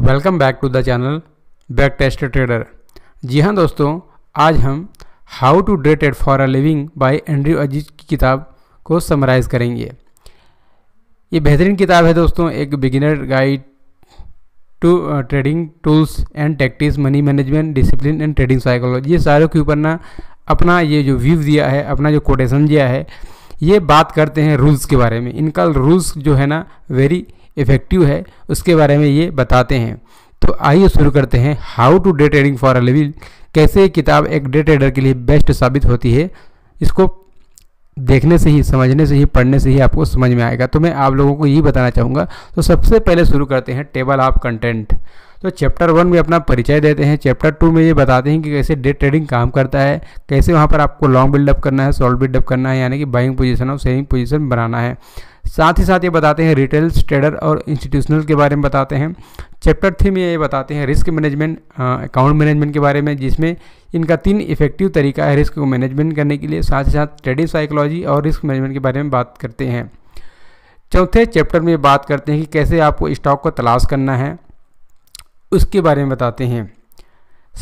welcome back to the channel back test trader जी हाँ दोस्तों आज हम हाउ टू ट्रेड एड for a living by Andrew Aziz की किताब को समराइज़ करेंगे ये बेहतरीन किताब है दोस्तों एक beginner guide to trading tools and tactics money management discipline and trading psychology ये सारों के ऊपर ना अपना ये जो व्यू दिया है अपना जो कोटेशन दिया है ये बात करते हैं रूल्स के बारे में इनका रूल्स जो है ना वेरी इफेक्टिव है उसके बारे में ये बताते हैं तो आइए शुरू करते हैं how to day trading for a living कैसे किताब एक डे ट्रेडर के लिए बेस्ट साबित होती है इसको देखने से ही समझने से ही पढ़ने से ही आपको समझ में आएगा तो मैं आप लोगों को यही बताना चाहूँगा तो सबसे पहले शुरू करते हैं टेबल ऑफ कंटेंट तो चैप्टर वन में अपना परिचय देते हैं चैप्टर टू में ये बताते हैं कि कैसे डे ट्रेडिंग काम करता है कैसे वहाँ पर आपको लॉन्ग बिल्डअप करना है शॉर्ट बिल्डअप करना है यानी कि बाइंग पोजीशन और सेलिंग पोजिशन बनाना है साथ ही साथ ये बताते हैं रिटेल ट्रेडर और इंस्टीट्यूशनल के बारे में बताते हैं चैप्टर थ्री में ये बताते हैं रिस्क मैनेजमेंट अकाउंट मैनेजमेंट के बारे में जिसमें इनका तीन इफेक्टिव तरीका है रिस्क को मैनेजमेंट करने के लिए साथ ही साथ ट्रेडिंग साइकोलॉजी और रिस्क मैनेजमेंट के बारे में बात करते हैं चौथे चैप्टर में बात करते हैं कि कैसे आपको स्टॉक को तलाश करना है उसके बारे में बताते हैं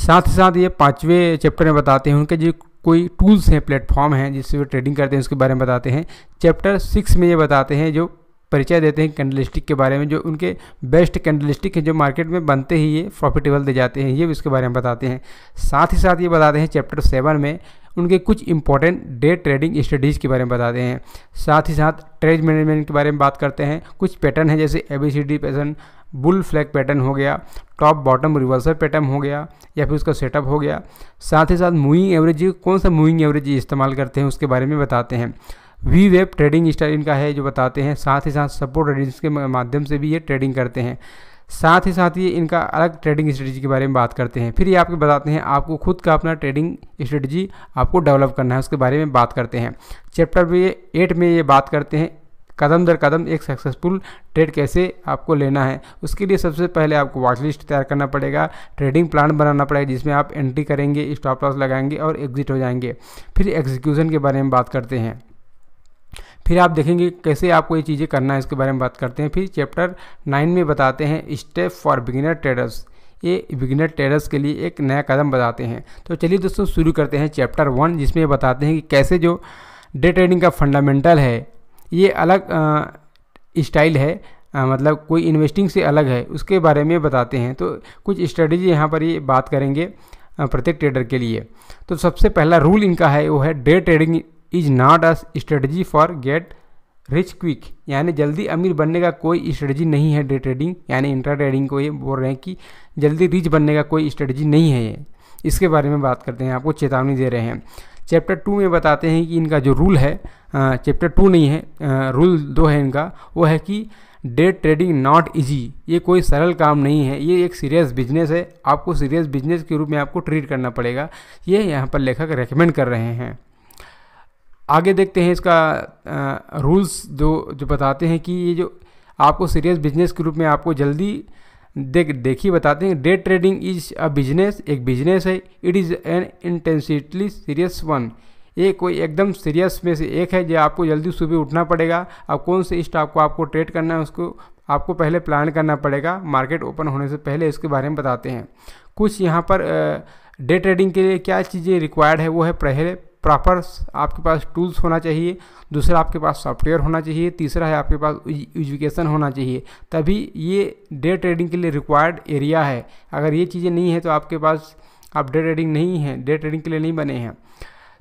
साथ ही साथ ये पाँचवें चैप्टर में बताते हैं उनके जो कोई टूल्स हैं प्लेटफॉर्म हैं जिससे वो ट्रेडिंग करते हैं उसके बारे में बताते हैं चैप्टर सिक्स में ये बताते हैं जो परिचय देते हैं कैंडलिस्टिक के बारे में जो उनके बेस्ट कैंडलिस्टिक हैं जो मार्केट में बनते ही ये प्रॉफिटेबल दे जाते हैं ये भी उसके बारे में बताते हैं साथ ही साथ ये बताते हैं चैप्टर सेवन में उनके कुछ इंपॉर्टेंट डे ट्रेडिंग स्टडीज़ के बारे में बताते हैं साथ ही साथ ट्रेड मैनेजमेंट के बारे में बात करते हैं कुछ पैटर्न है जैसे A B C D pattern bull flag pattern हो गया टॉप बॉटम रिवर्सल पैटर्न हो गया या फिर उसका सेटअप हो गया साथ ही साथ मूविंग एवरेज कौन सा मूविंग एवरेज इस्तेमाल करते हैं उसके बारे में बताते हैं वी वेब ट्रेडिंग स्टाइल इनका है जो बताते हैं साथ ही साथ सपोर्ट रेडिंग के माध्यम से भी ये ट्रेडिंग करते हैं साथ ही साथ ये इनका अलग ट्रेडिंग स्ट्रेटजी के बारे में बात करते हैं फिर ये आपको बताते हैं आपको खुद का अपना ट्रेडिंग स्ट्रेटजी आपको डेवलप करना है उसके बारे में बात करते हैं चैप्टर एट में ये बात करते हैं कदम दर कदम एक सक्सेसफुल ट्रेड कैसे आपको लेना है उसके लिए सबसे पहले आपको वॉच लिस्ट तैयार करना पड़ेगा ट्रेडिंग प्लान बनाना पड़ेगा जिसमें आप एंट्री करेंगे स्टॉप लॉस लगाएंगे और एग्जिट हो जाएंगे फिर एग्जीक्यूशन के बारे में बात करते हैं फिर आप देखेंगे कैसे आपको ये चीज़ें करना है इसके बारे में बात करते हैं फिर चैप्टर नाइन में बताते हैं स्टेप फॉर बिगिनर ट्रेडर्स ये बिगिनर ट्रेडर्स के लिए एक नया कदम बताते हैं तो चलिए दोस्तों शुरू करते हैं चैप्टर वन जिसमें बताते हैं कि कैसे जो डे ट्रेडिंग का फंडामेंटल है ये अलग स्टाइल है आ, मतलब कोई इन्वेस्टिंग से अलग है उसके बारे में बताते हैं तो कुछ स्ट्रेटजी यहाँ पर ये बात करेंगे प्रत्येक ट्रेडर के लिए तो सबसे पहला रूल इनका है वो है day trading is not a strategy for get rich quick यानी जल्दी अमीर बनने का कोई स्ट्रेटजी नहीं है डे ट्रेडिंग यानी इंटर ट्रेडिंग को ये बोल रहे हैं कि जल्दी रिच बनने का कोई स्ट्रेटजी नहीं है ये इसके बारे में बात करते हैं आपको चेतावनी दे रहे हैं चैप्टर टू में बताते हैं कि इनका जो रूल है चैप्टर टू नहीं है आ, रूल दो है इनका वो है कि डे ट्रेडिंग नॉट इजी ये कोई सरल काम नहीं है ये एक सीरियस बिजनेस है आपको सीरियस बिजनेस के रूप में आपको ट्रीट करना पड़ेगा ये यहाँ पर लेखक रेकमेंड कर रहे हैं आगे देखते हैं इसका रूल्स जो जो बताते हैं कि ये जो आपको सीरियस बिजनेस के रूप में आपको जल्दी देख देखिए बताते हैं day trading is a business एक बिजनेस है it is an intensely serious one ये कोई एकदम सीरियस में से एक है जो आपको जल्दी सुबह उठना पड़ेगा अब कौन से स्टॉक को आपको ट्रेड करना है उसको आपको पहले प्लान करना पड़ेगा मार्केट ओपन होने से पहले इसके बारे में बताते हैं कुछ यहाँ पर डे ट्रेडिंग के लिए क्या चीज़ें रिक्वायर्ड है वो है पहले प्रॉपर आपके पास टूल्स होना चाहिए दूसरा आपके पास सॉफ्टवेयर होना चाहिए तीसरा है आपके पास एजुकेशन होना चाहिए तभी ये डे ट्रेडिंग के लिए रिक्वायर्ड एरिया है अगर ये चीज़ें नहीं है तो आपके पास आप डे ट्रेडिंग नहीं है डे ट्रेडिंग के लिए नहीं बने हैं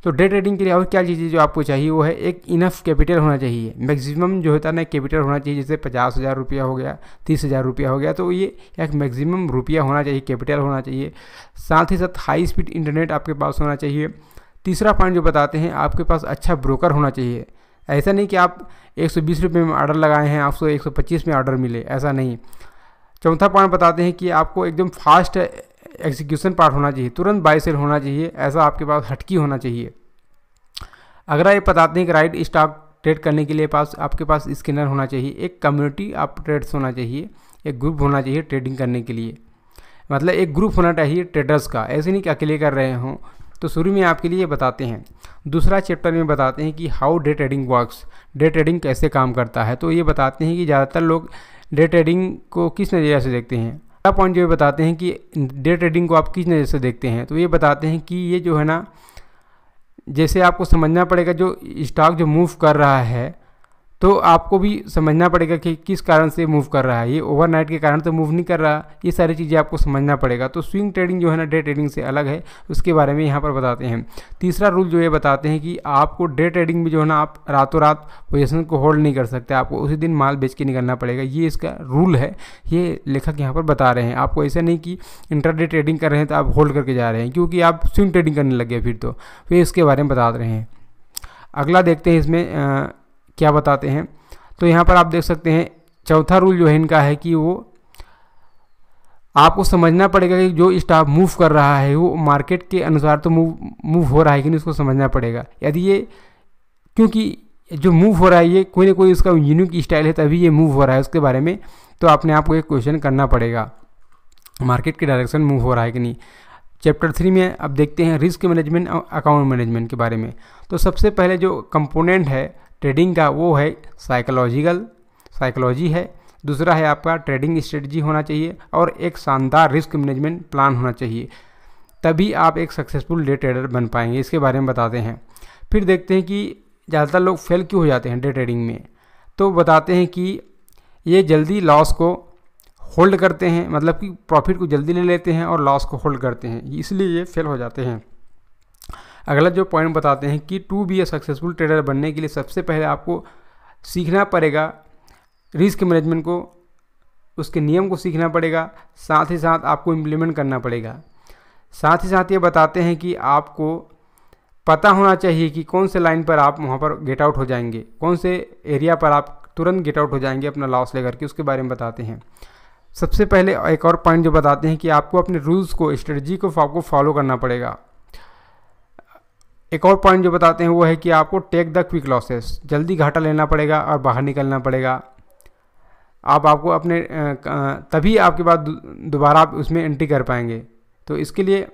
तो डे ट्रेडिंग के लिए और क्या चीज़ें जो आपको चाहिए वो है एक इनफ कैपिटल होना चाहिए मैक्सिमम जो होता है ना कैपिटल होना चाहिए जैसे पचास हज़ार रुपया हो गया तीस हज़ार रुपया हो गया तो ये एक मैक्सिमम रुपया होना चाहिए कैपिटल होना चाहिए साथ ही साथ हाई स्पीड इंटरनेट आपके पास होना चाहिए तीसरा पॉइंट जो बताते हैं आपके पास अच्छा ब्रोकर होना चाहिए ऐसा नहीं कि आप एक सौ में ऑर्डर लगाए हैं आपको एक सौ में ऑर्डर मिले ऐसा नहीं चौथा पॉइंट बताते हैं कि आपको एकदम फास्ट एग्जीक्यूशन पार्ट होना चाहिए तुरंत बाई सेल होना चाहिए ऐसा आपके पास हटकी होना चाहिए अगर ये बताते हैं कि राइट स्टॉक ट्रेड करने के लिए पास आपके पास स्किनर होना चाहिए एक कम्युनिटी आप ट्रेड्स होना चाहिए एक ग्रुप होना चाहिए ट्रेडिंग करने के लिए मतलब एक ग्रुप होना चाहिए ट्रेडर्स का ऐसे नहीं कि अकेले कर रहे हों तो शुरू में आपके लिए बताते हैं दूसरा चैप्टर में बताते हैं कि how day trading works day trading कैसे काम करता है तो ये बताते हैं कि ज़्यादातर लोग डे ट्रेडिंग को किस नज़रिया से देखते हैं पहला पॉइंट जो ये बताते हैं कि डे ट्रेडिंग को आप किस नज़र से देखते हैं तो ये बताते हैं कि ये जो है ना जैसे आपको समझना पड़ेगा जो स्टॉक जो मूव कर रहा है तो आपको भी समझना पड़ेगा कि किस कारण से मूव कर रहा है ये ओवरनाइट के कारण तो मूव नहीं कर रहा ये सारी चीज़ें आपको समझना पड़ेगा तो स्विंग ट्रेडिंग जो है ना डे ट्रेडिंग से अलग है उसके बारे में यहाँ पर बताते हैं तीसरा रूल जो ये बताते हैं कि आपको डे ट्रेडिंग में जो है ना आप रातों रात पोजिशन को होल्ड नहीं कर सकते आपको उसी दिन माल बेच के निकलना पड़ेगा ये इसका रूल है ये लेखक यहाँ पर बता रहे हैं आपको ऐसा नहीं कि इंटरडे ट्रेडिंग कर रहे हैं तो आप होल्ड करके जा रहे हैं क्योंकि आप स्विंग ट्रेडिंग करने लग गए फिर तो वे तो इसके बारे में बता रहे हैं अगला देखते हैं इसमें क्या बताते हैं तो यहाँ पर आप देख सकते हैं चौथा रूल जो है इनका है कि वो आपको समझना पड़ेगा कि जो स्टाफ मूव कर रहा है वो मार्केट के अनुसार तो मूव मूव हो रहा है कि नहीं उसको समझना पड़ेगा यदि ये क्योंकि जो मूव हो रहा है ये कोई ना कोई उसका यूनिक स्टाइल है तभी ये मूव हो रहा है उसके बारे में तो आपने आपको एक क्वेश्चन करना पड़ेगा मार्केट के डायरेक्शन मूव हो रहा है कि नहीं चैप्टर थ्री में अब देखते हैं रिस्क मैनेजमेंट और अकाउंट मैनेजमेंट के बारे में तो सबसे पहले जो कंपोनेंट है ट्रेडिंग का वो है साइकोलॉजिकल साइकोलॉजी है दूसरा है आपका ट्रेडिंग स्ट्रेटजी होना चाहिए और एक शानदार रिस्क मैनेजमेंट प्लान होना चाहिए तभी आप एक सक्सेसफुल डे ट्रेडर बन पाएंगे इसके बारे में बताते हैं फिर देखते हैं कि ज़्यादातर लोग फेल क्यों हो जाते हैं डे ट्रेडिंग में तो बताते हैं कि ये जल्दी लॉस को होल्ड करते हैं मतलब कि प्रॉफिट को जल्दी ले लेते हैं और लॉस को होल्ड करते हैं इसलिए ये फेल हो जाते हैं अगला जो पॉइंट बताते हैं कि to be a successful trader बनने के लिए सबसे पहले आपको सीखना पड़ेगा रिस्क मैनेजमेंट को उसके नियम को सीखना पड़ेगा साथ ही साथ आपको इम्प्लीमेंट करना पड़ेगा साथ ही साथ ये बताते हैं कि आपको पता होना चाहिए कि कौन से लाइन पर आप वहाँ पर गेट आउट हो जाएंगे कौन से एरिया पर आप तुरंत गेट आउट हो जाएंगे अपना लॉस लेकर के उसके बारे में बताते हैं सबसे पहले एक और पॉइंट जो बताते हैं कि आपको अपने रूल्स को स्ट्रेटजी को आपको फॉलो करना पड़ेगा एक और पॉइंट जो बताते हैं वो है कि आपको टेक द क्विक लॉसेस जल्दी घाटा लेना पड़ेगा और बाहर निकलना पड़ेगा आप आपको अपने तभी आपके बाद दोबारा आप उसमें एंट्री कर पाएंगे तो इसके लिए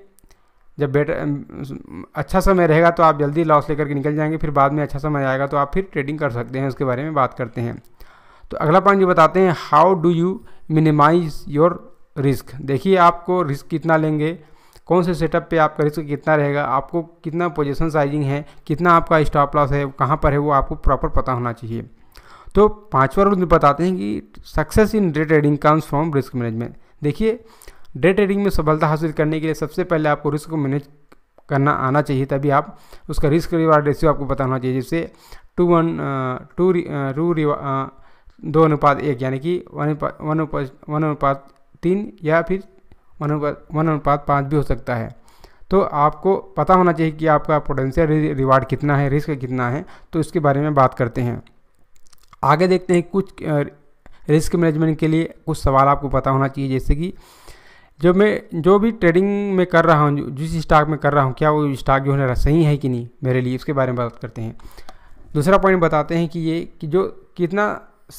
जब बेटर अच्छा समय रहेगा तो आप जल्दी लॉस लेकर के निकल जाएंगे फिर बाद में अच्छा समय आएगा तो आप फिर ट्रेडिंग कर सकते हैं उसके बारे में बात करते हैं तो अगला पॉइंट जो बताते हैं how do you minimise your risk देखिए आपको रिस्क कितना लेंगे कौन से सेटअप पे आपका रिस्क कितना रहेगा आपको कितना पोजिशन साइजिंग है कितना आपका स्टॉप लॉस है कहाँ पर है वो आपको प्रॉपर पता होना चाहिए तो पाँचवा रूल बताते हैं कि success in day trading comes from risk management देखिए डे ट्रेडिंग में सफलता हासिल करने के लिए सबसे पहले आपको रिस्क को मैनेज करना आना चाहिए तभी आप उसका रिस्क रिवार्ड रेशियो आपको बताना चाहिए जैसे टू वन टू रू दो अनुपात एक यानी कि वन वन अनुपात तीन या फिर वन वन अनुपात पाँच भी हो सकता है तो आपको पता होना चाहिए कि आपका पोटेंशियल रिवार्ड कितना है रिस्क कितना है तो इसके बारे में बात करते हैं आगे देखते हैं कुछ रिस्क मैनेजमेंट के लिए कुछ सवाल आपको पता होना चाहिए जैसे कि जो मैं जो भी ट्रेडिंग में कर रहा हूँ जिस स्टॉक में कर रहा हूँ क्या वो स्टॉक जो है सही है कि नहीं मेरे लिए इसके बारे में बात करते हैं दूसरा पॉइंट बताते हैं कि ये कि जो कितना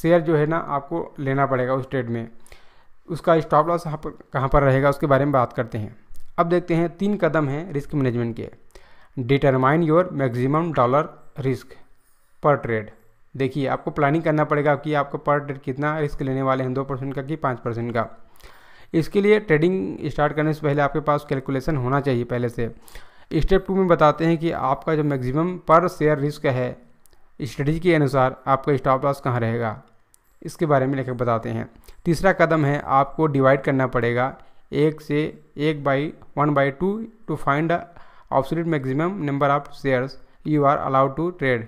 शेयर जो है ना आपको लेना पड़ेगा उस ट्रेड में उसका स्टॉप लॉस यहाँ पर कहाँ पर रहेगा उसके बारे में बात करते हैं अब देखते हैं तीन कदम हैं रिस्क मैनेजमेंट के determine your maximum dollar risk per trade देखिए आपको प्लानिंग करना पड़ेगा कि आपको पर ट्रेड कितना रिस्क लेने वाले हैं दो परसेंट का कि पाँच परसेंट का इसके लिए ट्रेडिंग स्टार्ट करने से पहले आपके पास कैलकुलेशन होना चाहिए पहले से स्टेप टू में बताते हैं कि आपका जो मैक्सिमम पर शेयर रिस्क है स्ट्रेटी के अनुसार आपका स्टॉप लॉस कहाँ रहेगा इसके बारे में लेखक बताते हैं तीसरा कदम है आपको डिवाइड करना पड़ेगा एक से एक by one by two to find absolute maximum number of shares you are allowed to trade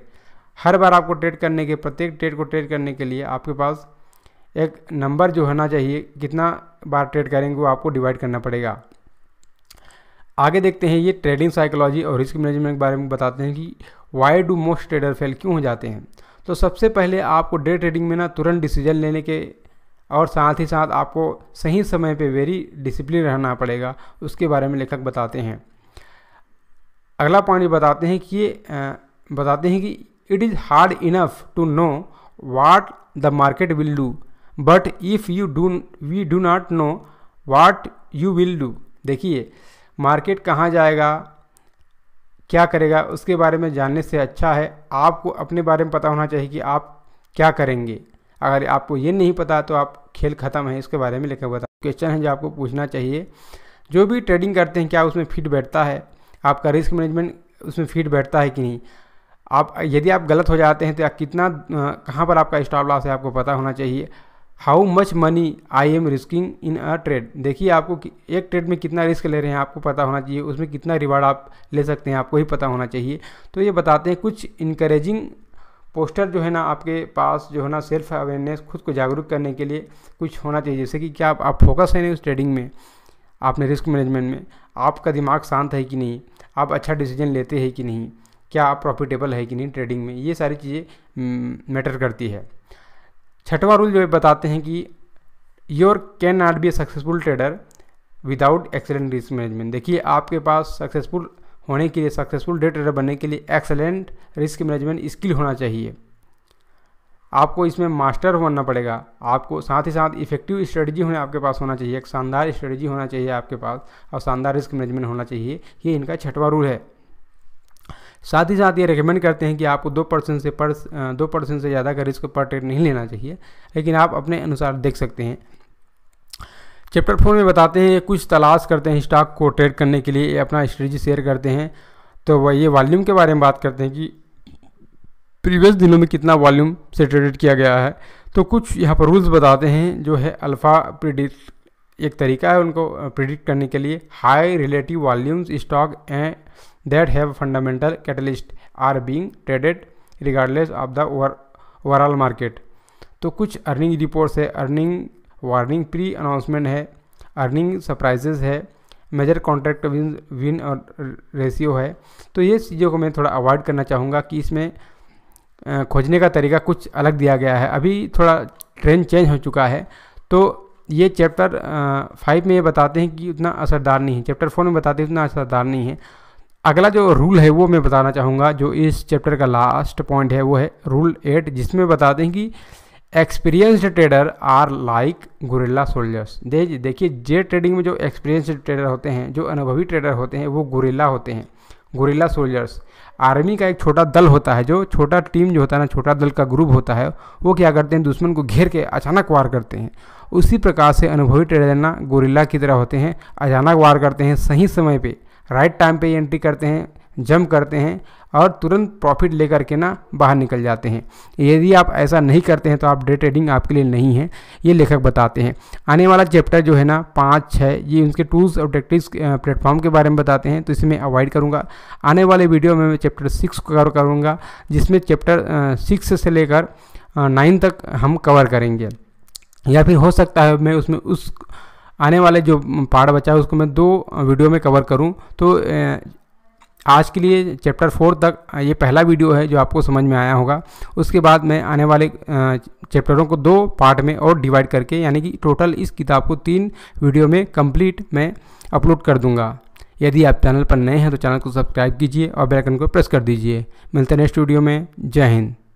हर बार आपको ट्रेड करने के प्रत्येक ट्रेड को ट्रेड करने के लिए आपके पास एक नंबर जो होना चाहिए कितना बार ट्रेड करेंगे वो आपको डिवाइड करना पड़ेगा आगे देखते हैं ये ट्रेडिंग साइकोलॉजी और रिस्क मैनेजमेंट के बारे में बताते हैं कि why do most trader fail क्यों हो जाते हैं तो सबसे पहले आपको डे ट्रेडिंग में ना तुरंत डिसीजन लेने के और साथ ही साथ आपको सही समय पे वेरी डिसिप्लिन रहना पड़ेगा उसके बारे में लेखक बताते हैं अगला पॉइंट बताते हैं कि ये बताते हैं कि it is hard enough to know what the market will do but if you do we do not know what you will do देखिए मार्केट कहाँ जाएगा क्या करेगा उसके बारे में जानने से अच्छा है आपको अपने बारे में पता होना चाहिए कि आप क्या करेंगे अगर आपको ये नहीं पता तो आप खेल ख़त्म है इसके बारे में लेकर बता क्वेश्चन है जो आपको पूछना चाहिए जो भी ट्रेडिंग करते हैं क्या उसमें फिट बैठता है आपका रिस्क मैनेजमेंट उसमें फिट बैठता है कि नहीं आप यदि आप गलत हो जाते हैं तो कितना कहाँ पर आपका स्टॉप लॉस है आपको पता होना चाहिए how much money I am risking in a trade देखिए आपको एक ट्रेड में कितना रिस्क ले रहे हैं आपको पता होना चाहिए उसमें कितना रिवार्ड आप ले सकते हैं आपको ही पता होना चाहिए तो ये बताते हैं कुछ इनक्रेजिंग पोस्टर जो है ना आपके पास जो है ना सेल्फ अवेयरनेस खुद को जागरूक करने के लिए कुछ होना चाहिए जैसे कि क्या आप, आप फोकस है उस ट्रेडिंग में आपने रिस्क मैनेजमेंट में आपका दिमाग शांत है कि नहीं आप अच्छा डिसीजन लेते हैं कि नहीं क्या आप प्रॉफिटेबल है कि नहीं ट्रेडिंग में ये सारी चीज़ें मैटर हम्म, करती है छठवा रूल जो है बताते हैं कि your can not be a successful trader without excellent risk management देखिए आपके पास सक्सेसफुल होने के लिए सक्सेसफुल डे ट्रेडर बनने के लिए एक्सेलेंट रिस्क मैनेजमेंट स्किल होना चाहिए आपको इसमें मास्टर बनना पड़ेगा आपको साथ ही साथ इफेक्टिव स्ट्रेटजी होने आपके पास होना चाहिए एक शानदार स्ट्रेटजी होना चाहिए आपके पास और शानदार रिस्क मैनेजमेंट होना चाहिए ये इनका छठवा रूल है साथ ही साथ ये रिकमेंड करते हैं कि आपको दो परसेंट से पर दो परसेंट से ज़्यादा का रिस्क पर ट्रेड नहीं लेना चाहिए लेकिन आप अपने अनुसार देख सकते हैं चैप्टर फोर में बताते हैं कुछ तलाश करते हैं स्टॉक को ट्रेड करने के लिए अपना स्ट्रेटी शेयर करते हैं तो वह ये वॉल्यूम के बारे में बात करते हैं कि प्रीवियस दिनों में कितना वॉल्यूम से ट्रेडेड किया गया है तो कुछ यहाँ पर रूल्स बताते हैं जो है अल्फ़ा प्रिडिक एक तरीका है उनको प्रिडिक्ट करने के लिए high relative volumes stock and that have fundamental catalyst are being traded regardless of the overall market तो कुछ अर्निंग रिपोर्ट्स है अर्निंग वार्निंग प्री अनाउंसमेंट है अर्निंग सरप्राइजेज है मेजर कॉन्ट्रैक्ट विन विन और रेशियो है तो ये चीज़ों को मैं थोड़ा अवॉइड करना चाहूँगा कि इसमें खोजने का तरीका कुछ अलग दिया गया है अभी थोड़ा ट्रेंड चेंज हो चुका है तो ये चैप्टर फाइव में ये बताते हैं कि उतना असरदार नहीं है चैप्टर फोर में बताते हैं उतना असरदार नहीं है अगला जो रूल है वो मैं बताना चाहूँगा जो इस चैप्टर का लास्ट पॉइंट है वो है रूल एट जिसमें बताते हैं कि experienced trader are like guerrilla soldiers देखिए जे ट्रेडिंग में जो एक्सपीरियंस्ड ट्रेडर होते हैं जो अनुभवी ट्रेडर होते हैं वो गुरिल्ला होते हैं गुरिल्ला सोल्जर्स आर्मी का एक छोटा दल होता है जो छोटा टीम जो होता है ना छोटा दल का ग्रुप होता है वो क्या करते हैं दुश्मन को घेर के अचानक वार करते हैं उसी प्रकार से अनुभवी ट्रेडर ना गुरिल्ला की तरह होते हैं अचानक वार करते हैं सही समय पर राइट टाइम पे एंट्री करते हैं जम करते हैं और तुरंत प्रॉफिट लेकर के ना बाहर निकल जाते हैं यदि आप ऐसा नहीं करते हैं तो आप डे ट्रेडिंग आपके लिए नहीं है ये लेखक बताते हैं आने वाला चैप्टर जो है ना पाँच छः ये उनके टूल्स और टेक्टिक्स प्लेटफॉर्म के बारे में बताते हैं तो इसे मैं अवॉइड करूँगा आने वाले वीडियो में मैं चैप्टर सिक्स कवर करूँगा जिसमें चैप्टर सिक्स से लेकर नाइन तक हम कवर करेंगे या फिर हो सकता है मैं उसमें उस आने वाले जो पार्ट बचा है उसको मैं दो वीडियो में कवर करूँ तो आज के लिए चैप्टर फोर तक ये पहला वीडियो है जो आपको समझ में आया होगा उसके बाद मैं आने वाले चैप्टरों को दो पार्ट में और डिवाइड करके यानी कि टोटल इस किताब को तीन वीडियो में कंप्लीट मैं अपलोड कर दूंगा यदि आप चैनल पर नए हैं तो चैनल को सब्सक्राइब कीजिए और बेलकन को प्रेस कर दीजिए मिलते हैं नेक्स्ट वीडियो में जय हिंद